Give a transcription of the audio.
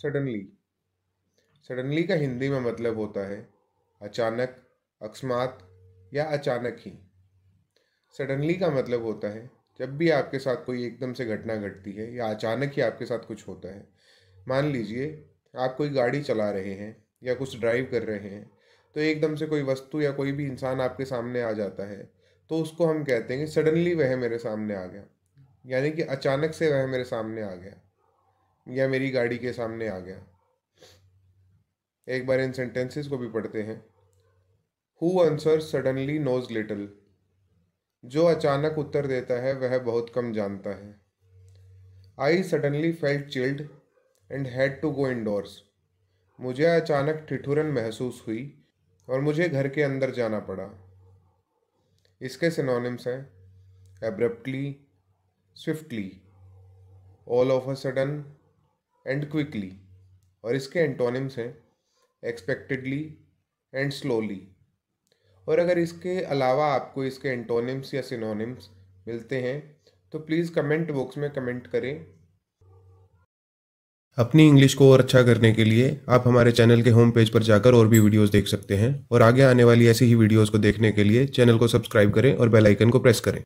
suddenly suddenly का हिंदी में मतलब होता है अचानक अकस्मात या अचानक ही सडनली का मतलब होता है जब भी आपके साथ कोई एकदम से घटना घटती है या अचानक ही आपके साथ कुछ होता है मान लीजिए आप कोई गाड़ी चला रहे हैं या कुछ ड्राइव कर रहे हैं तो एकदम से कोई वस्तु या कोई भी इंसान आपके सामने आ जाता है तो उसको हम कहते हैं कि सडनली वह मेरे सामने आ गया यानी कि अचानक से वह मेरे सामने आ गया या मेरी गाड़ी के सामने आ गया एक बार इन सेंटेंसेस को भी पढ़ते हैं who answer suddenly knows little जो अचानक उत्तर देता है वह बहुत कम जानता है I suddenly felt chilled and had to go indoors मुझे अचानक ठिठुरन महसूस हुई और मुझे घर के अंदर जाना पड़ा इसके सिनोनिम्स हैं abruptly swiftly all of a sudden and quickly और इसके एंटोनिम्स हैं एक्सपेक्टेडली एंड स्लोली और अगर इसके अलावा आपको इसके एंटोनिम्स या सिनोनिम्स मिलते हैं तो प्लीज़ कमेंट बॉक्स में कमेंट करें अपनी इंग्लिश को और अच्छा करने के लिए आप हमारे चैनल के होम पेज पर जाकर और भी वीडियोस देख सकते हैं और आगे आने वाली ऐसी ही वीडियोस को देखने के लिए चैनल को सब्सक्राइब करें और बेल आइकन को प्रेस करें